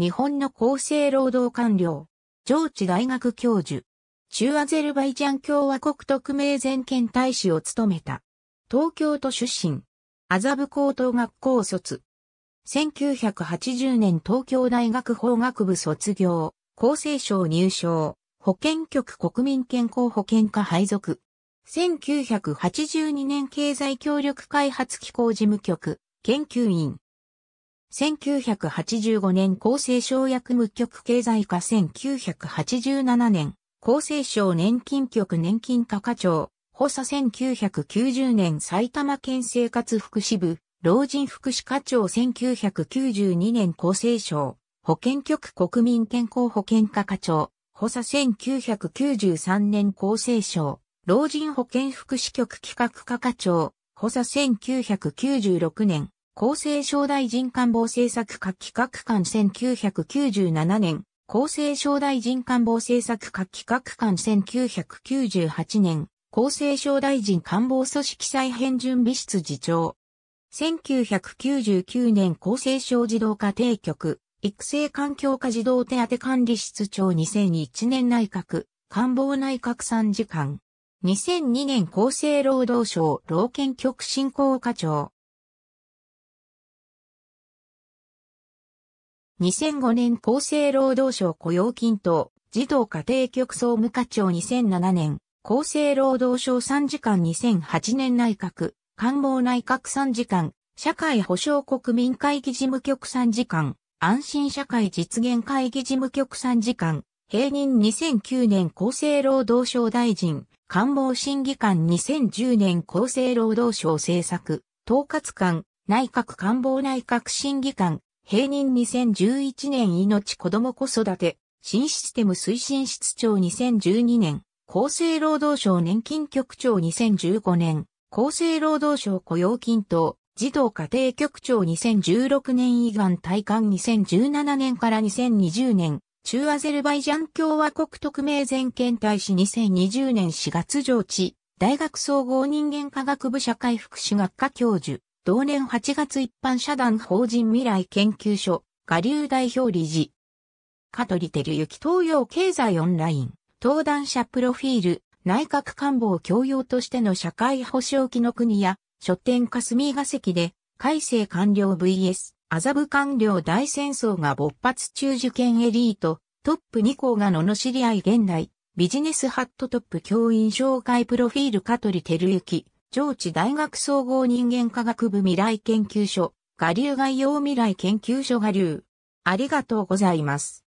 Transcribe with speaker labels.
Speaker 1: 日本の厚生労働官僚、上智大学教授、中アゼルバイジャン共和国特命全権大使を務めた。東京都出身、麻布高等学校卒。1980年東京大学法学部卒業、厚生省入省、保健局国民健康保険課配属。1982年経済協力開発機構事務局、研究員。1985年厚生省薬務局経済課1987年、厚生省年金局年金課課長、補佐1990年埼玉県生活福祉部、老人福祉課長1992年厚生省、保健局国民健康保険課課長、補佐1993年厚生省、老人保健福祉局企画課課長、補佐1996年、厚生省大臣官房政策課企画官1997年、厚生省大臣官房政策課企画官1998年、厚生省大臣官房組織再編準備室次長。1999年厚生省児童家庭局、育成環境課児童手当管理室長2001年内閣、官房内閣参事官。2002年厚生労働省老健局振興課長。2005年厚生労働省雇用均等、児童家庭局総務課長2007年、厚生労働省参事官2008年内閣、官房内閣参事官、社会保障国民会議事務局参事官、安心社会実現会議事務局参事官、平任2009年厚生労働省大臣、官房審議官2010年厚生労働省政策、統括官、内閣官房内閣審議官、平人2011年命子ども子育て、新システム推進室長2012年、厚生労働省年金局長2015年、厚生労働省雇用均等、児童家庭局長2016年以願体感2017年から2020年、中アゼルバイジャン共和国特命全権大使2020年4月上地、大学総合人間科学部社会福祉学科教授。同年8月一般社団法人未来研究所、下流代表理事。香取照之東洋経済オンライン、登壇者プロフィール、内閣官房教養としての社会保障機の国や、書店霞が関で、改正官僚 VS、麻布官僚大戦争が勃発中受験エリート、トップ2校が罵り合い現代、ビジネスハットトップ教員紹介プロフィール香取照之、上智大学総合人間科学部未来研究所、我流概要未来研究所我流。ありがとうございます。